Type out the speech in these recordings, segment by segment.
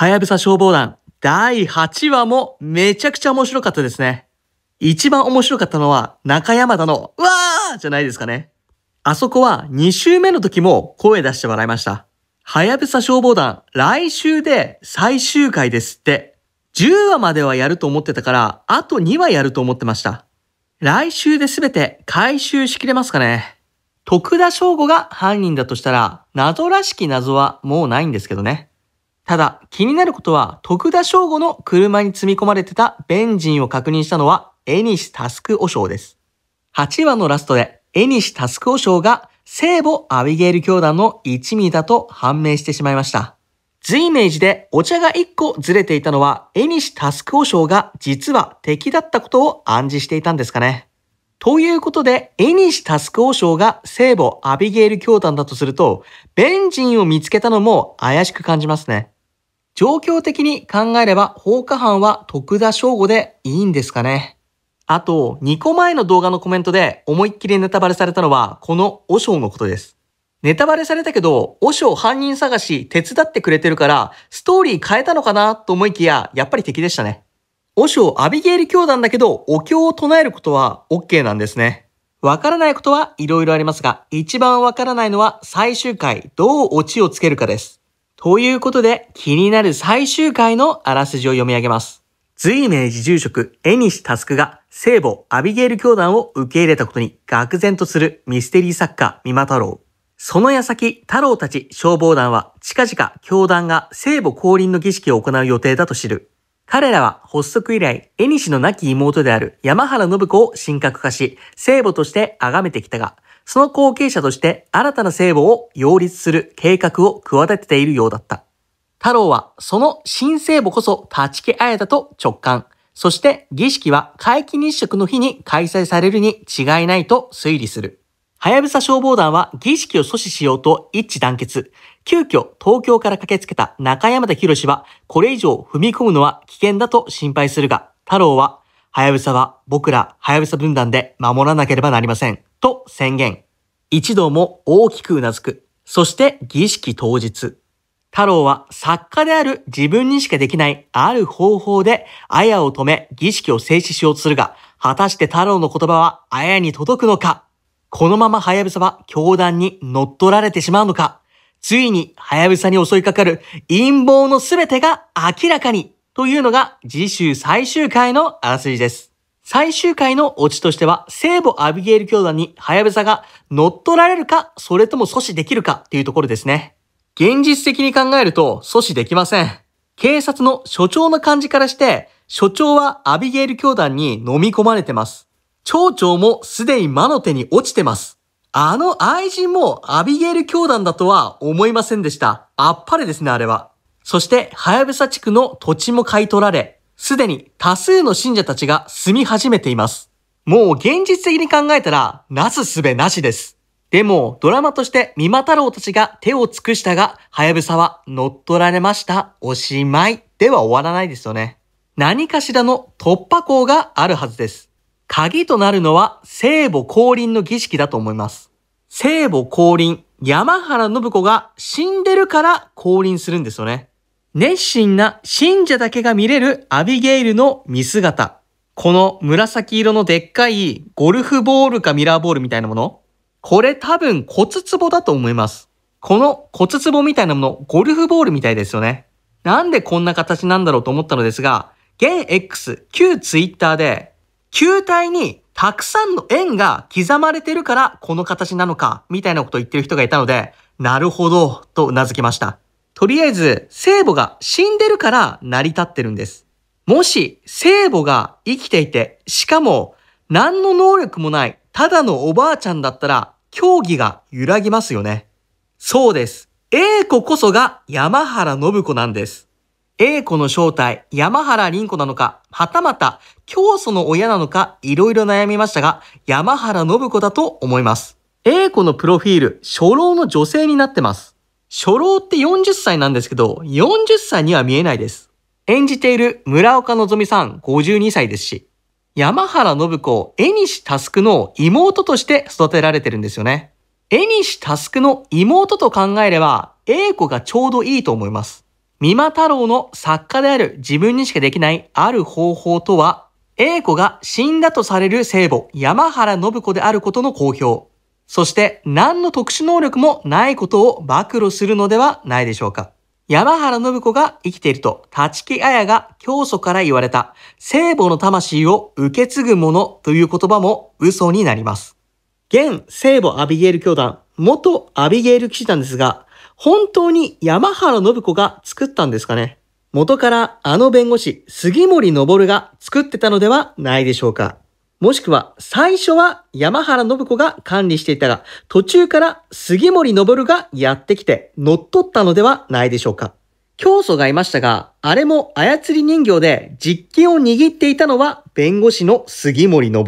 はやぶさ消防団第8話もめちゃくちゃ面白かったですね。一番面白かったのは中山田の、わーじゃないですかね。あそこは2週目の時も声出して笑いました。はやぶさ消防団、来週で最終回ですって。10話まではやると思ってたから、あと2話やると思ってました。来週で全て回収しきれますかね。徳田翔吾が犯人だとしたら、謎らしき謎はもうないんですけどね。ただ、気になることは、徳田省吾の車に積み込まれてたベンジンを確認したのは、江西タスクョウです。8話のラストで、江西タスクョウが聖母アビゲイル教団の一味だと判明してしまいました。メージでお茶が1個ずれていたのは、江西タスクョウが実は敵だったことを暗示していたんですかね。ということで、江西タスクョウが聖母アビゲイル教団だとすると、ベンジンを見つけたのも怪しく感じますね。状況的に考えれば放火犯は徳田省吾でいいんですかね。あと、2個前の動画のコメントで思いっきりネタバレされたのは、この和尚のことです。ネタバレされたけど、和尚犯人探し手伝ってくれてるから、ストーリー変えたのかなと思いきや、やっぱり敵でしたね。和尚アビゲイル教団だけど、お経を唱えることは OK なんですね。わからないことはいろいろありますが、一番わからないのは最終回、どうオチをつけるかです。ということで、気になる最終回のあらすじを読み上げます。随明寺住職、江西佑が聖母アビゲイル教団を受け入れたことに愕然とするミステリー作家、三馬太郎。その矢先、太郎たち消防団は近々教団が聖母降臨の儀式を行う予定だと知る。彼らは発足以来、江西の亡き妹である山原信子を神格化し、聖母として崇めてきたが、その後継者として新たな聖母を擁立する計画を企てているようだった。太郎はその新聖母こそ断ち切あえだと直感。そして儀式は皆既日食の日に開催されるに違いないと推理する。はやぶさ消防団は儀式を阻止しようと一致団結。急遽東京から駆けつけた中山田博士はこれ以上踏み込むのは危険だと心配するが、太郎は、はやぶさは僕らはやぶさ分団で守らなければなりません。と宣言。一度も大きくうなずく。そして儀式当日。太郎は作家である自分にしかできないある方法で綾を止め儀式を制止しようとするが、果たして太郎の言葉は綾に届くのかこのままハヤブサは教団に乗っ取られてしまうのかついにハヤブサに襲いかかる陰謀の全てが明らかにというのが次週最終回のあらすじです。最終回のオチとしては、聖母アビゲイル教団にハヤブサが乗っ取られるか、それとも阻止できるかっていうところですね。現実的に考えると阻止できません。警察の所長の感じからして、所長はアビゲイル教団に飲み込まれてます。町長もすでに魔の手に落ちてます。あの愛人もアビゲイル教団だとは思いませんでした。あっぱれですね、あれは。そして、ハヤブサ地区の土地も買い取られ、すでに多数の信者たちが住み始めています。もう現実的に考えたら、なすすべなしです。でも、ドラマとして三馬太郎たちが手を尽くしたが、はやぶさは乗っ取られました。おしまい。では終わらないですよね。何かしらの突破口があるはずです。鍵となるのは聖母降臨の儀式だと思います。聖母降臨、山原信子が死んでるから降臨するんですよね。熱心な信者だけが見れるアビゲイルの見姿。この紫色のでっかいゴルフボールかミラーボールみたいなもの。これ多分骨壺だと思います。この骨壺みたいなもの、ゴルフボールみたいですよね。なんでこんな形なんだろうと思ったのですが、現 X、旧 Twitter で、球体にたくさんの円が刻まれてるからこの形なのか、みたいなことを言ってる人がいたので、なるほど、と頷きました。とりあえず聖母が死んでるから成り立ってるんです。もし聖母が生きていて、しかも何の能力もないただのおばあちゃんだったら、教義が揺らぎますよね。そうです。A 子こそが山原信子なんです。A 子の正体、山原凛子なのか、はたまた、教祖の親なのか、いろいろ悩みましたが、山原信子だと思います。A 子のプロフィール、初老の女性になってます。初老って40歳なんですけど、40歳には見えないです。演じている村岡のぞみさん52歳ですし、山原信子、江西タスクの妹として育てられてるんですよね。江西タスクの妹と考えれば、英子がちょうどいいと思います。三馬太郎の作家である自分にしかできないある方法とは、英子が死んだとされる聖母、山原信子であることの公表。そして何の特殊能力もないことを暴露するのではないでしょうか。山原信子が生きていると、立木彩が教祖から言われた、聖母の魂を受け継ぐものという言葉も嘘になります。現聖母アビゲール教団、元アビゲール騎士団ですが、本当に山原信子が作ったんですかね元からあの弁護士、杉森昇が作ってたのではないでしょうかもしくは最初は山原信子が管理していたが、途中から杉森昇がやってきて乗っ取ったのではないでしょうか。教祖がいましたが、あれも操り人形で実権を握っていたのは弁護士の杉森昇。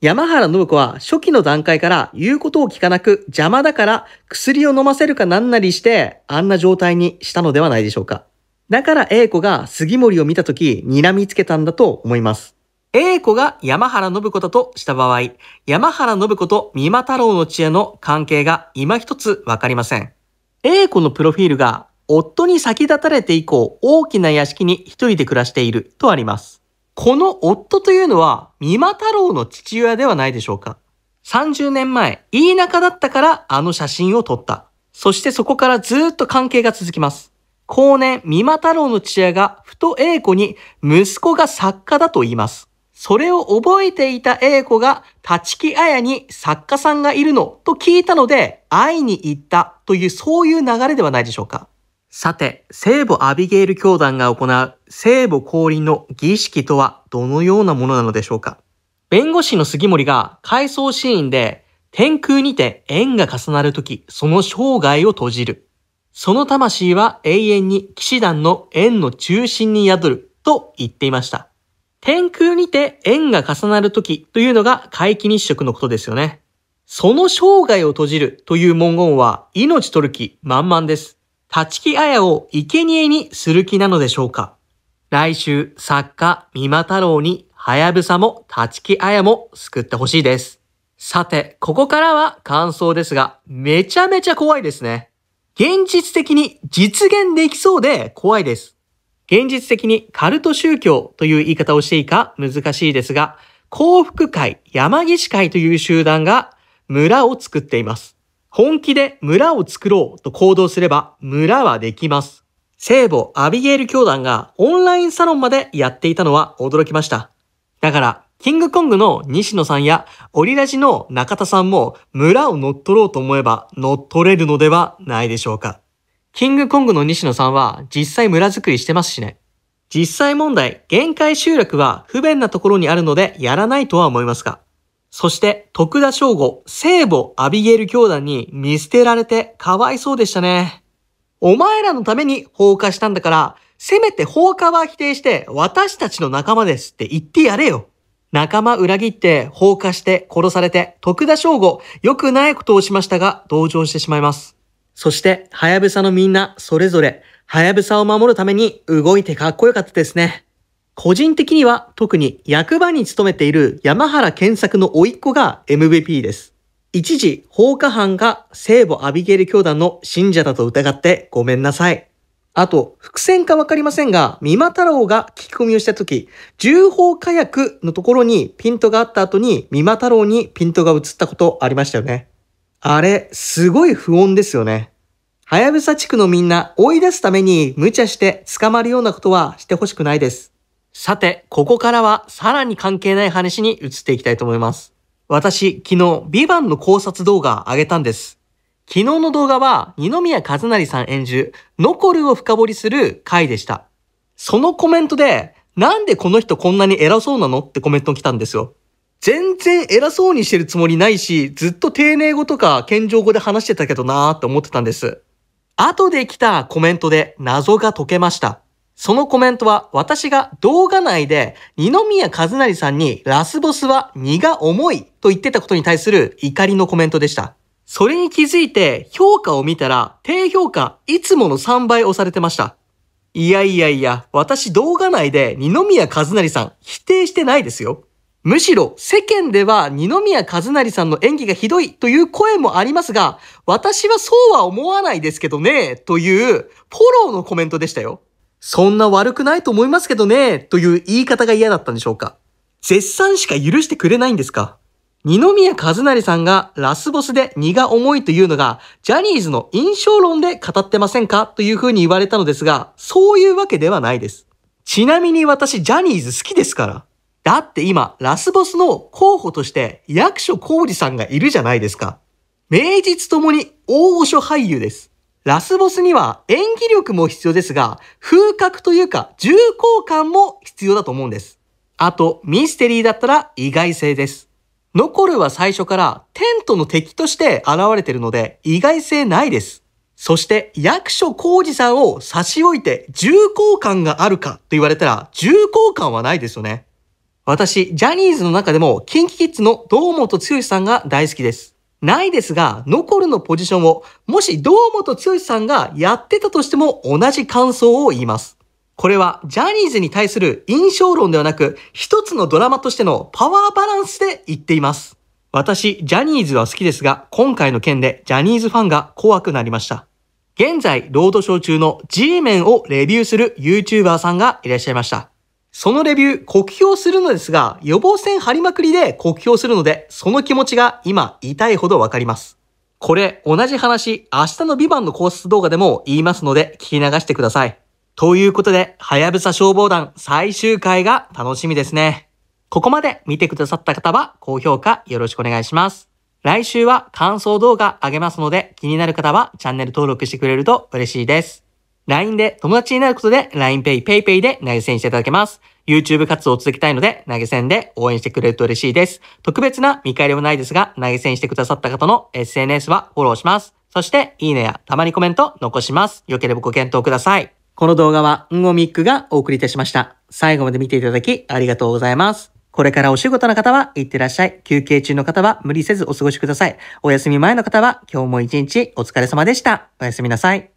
山原信子は初期の段階から言うことを聞かなく邪魔だから薬を飲ませるかなんなりしてあんな状態にしたのではないでしょうか。だから A 子が杉森を見た時睨みつけたんだと思います。A 子が山原信子だとした場合、山原信子と三馬太郎の知恵の関係が今一つわかりません。A 子のプロフィールが夫に先立たれて以降大きな屋敷に一人で暮らしているとあります。この夫というのは三馬太郎の父親ではないでしょうか。30年前、いい仲だったからあの写真を撮った。そしてそこからずっと関係が続きます。後年、三馬太郎の父親がふと A 子に息子が作家だと言います。それを覚えていた A 子が立木彩に作家さんがいるのと聞いたので会いに行ったというそういう流れではないでしょうか。さて、聖母アビゲイル教団が行う聖母降臨の儀式とはどのようなものなのでしょうか。弁護士の杉森が回想シーンで天空にて縁が重なるときその生涯を閉じる。その魂は永遠に騎士団の縁の中心に宿ると言っていました。天空にて円が重なる時というのが皆既日食のことですよね。その生涯を閉じるという文言は命取る気満々です。立木綾を生贄にする気なのでしょうか来週作家三馬太郎にはやぶさも立木綾も救ってほしいです。さて、ここからは感想ですが、めちゃめちゃ怖いですね。現実的に実現できそうで怖いです。現実的にカルト宗教という言い方をしていいか難しいですが、幸福会、山岸会という集団が村を作っています。本気で村を作ろうと行動すれば村はできます。聖母アビゲール教団がオンラインサロンまでやっていたのは驚きました。だから、キングコングの西野さんやオリラジの中田さんも村を乗っ取ろうと思えば乗っ取れるのではないでしょうか。キングコングの西野さんは実際村づくりしてますしね。実際問題、限界集落は不便なところにあるのでやらないとは思いますが。そして、徳田翔吾、聖母アビゲール教団に見捨てられてかわいそうでしたね。お前らのために放火したんだから、せめて放火は否定して私たちの仲間ですって言ってやれよ。仲間裏切って放火して殺されて徳田翔吾、良くないことをしましたが同情してしまいます。そして、はやぶさのみんな、それぞれ、はやぶさを守るために動いてかっこよかったですね。個人的には特に役場に勤めている山原健作の甥っ子が MVP です。一時、放火犯が聖母アビゲイル教団の信者だと疑ってごめんなさい。あと、伏線かわかりませんが、三馬太郎が聞き込みをした時、重宝火薬のところにピントがあった後に、三馬太郎にピントが移ったことありましたよね。あれ、すごい不穏ですよね。はやぶさ地区のみんな追い出すために無茶して捕まるようなことはしてほしくないです。さて、ここからはさらに関係ない話に移っていきたいと思います。私、昨日、ビバンの考察動画あげたんです。昨日の動画は、二宮和也さん演じ、る、残るを深掘りする回でした。そのコメントで、なんでこの人こんなに偉そうなのってコメント来たんですよ。全然偉そうにしてるつもりないし、ずっと丁寧語とか謙譲語で話してたけどなーって思ってたんです。後で来たコメントで謎が解けました。そのコメントは私が動画内で二宮和也さんにラスボスは荷が重いと言ってたことに対する怒りのコメントでした。それに気づいて評価を見たら低評価いつもの3倍押されてました。いやいやいや、私動画内で二宮和也さん否定してないですよ。むしろ世間では二宮和也さんの演技がひどいという声もありますが、私はそうは思わないですけどね、というフォローのコメントでしたよ。そんな悪くないと思いますけどね、という言い方が嫌だったんでしょうか。絶賛しか許してくれないんですか二宮和也さんがラスボスで荷が重いというのが、ジャニーズの印象論で語ってませんかというふうに言われたのですが、そういうわけではないです。ちなみに私、ジャニーズ好きですから。だって今、ラスボスの候補として役所広司さんがいるじゃないですか。名実ともに大御所俳優です。ラスボスには演技力も必要ですが、風格というか重厚感も必要だと思うんです。あと、ミステリーだったら意外性です。残るは最初からテントの敵として現れてるので意外性ないです。そして役所広司さんを差し置いて重厚感があるかと言われたら重厚感はないですよね。私、ジャニーズの中でも、キンキキッズの堂本剛さんが大好きです。ないですが、残るのポジションを、もし堂本剛さんがやってたとしても同じ感想を言います。これは、ジャニーズに対する印象論ではなく、一つのドラマとしてのパワーバランスで言っています。私、ジャニーズは好きですが、今回の件でジャニーズファンが怖くなりました。現在、ロードショー中の G メンをレビューする YouTuber さんがいらっしゃいました。そのレビュー、酷評するのですが、予防線張りまくりで酷評するので、その気持ちが今痛いほどわかります。これ、同じ話、明日のビバンの考察動画でも言いますので、聞き流してください。ということで、はやぶさ消防団最終回が楽しみですね。ここまで見てくださった方は、高評価よろしくお願いします。来週は感想動画あげますので、気になる方はチャンネル登録してくれると嬉しいです。LINE で友達になることで LINEPay、PayPay で投げ銭していただけます。YouTube 活動を続けたいので、投げ銭で応援してくれると嬉しいです。特別な見返りもないですが、投げ銭してくださった方の SNS はフォローします。そして、いいねやたまにコメント残します。よければご検討ください。この動画は、んごみっくがお送りいたしました。最後まで見ていただき、ありがとうございます。これからお仕事の方は、行ってらっしゃい。休憩中の方は、無理せずお過ごしください。お休み前の方は、今日も一日お疲れ様でした。おやすみなさい。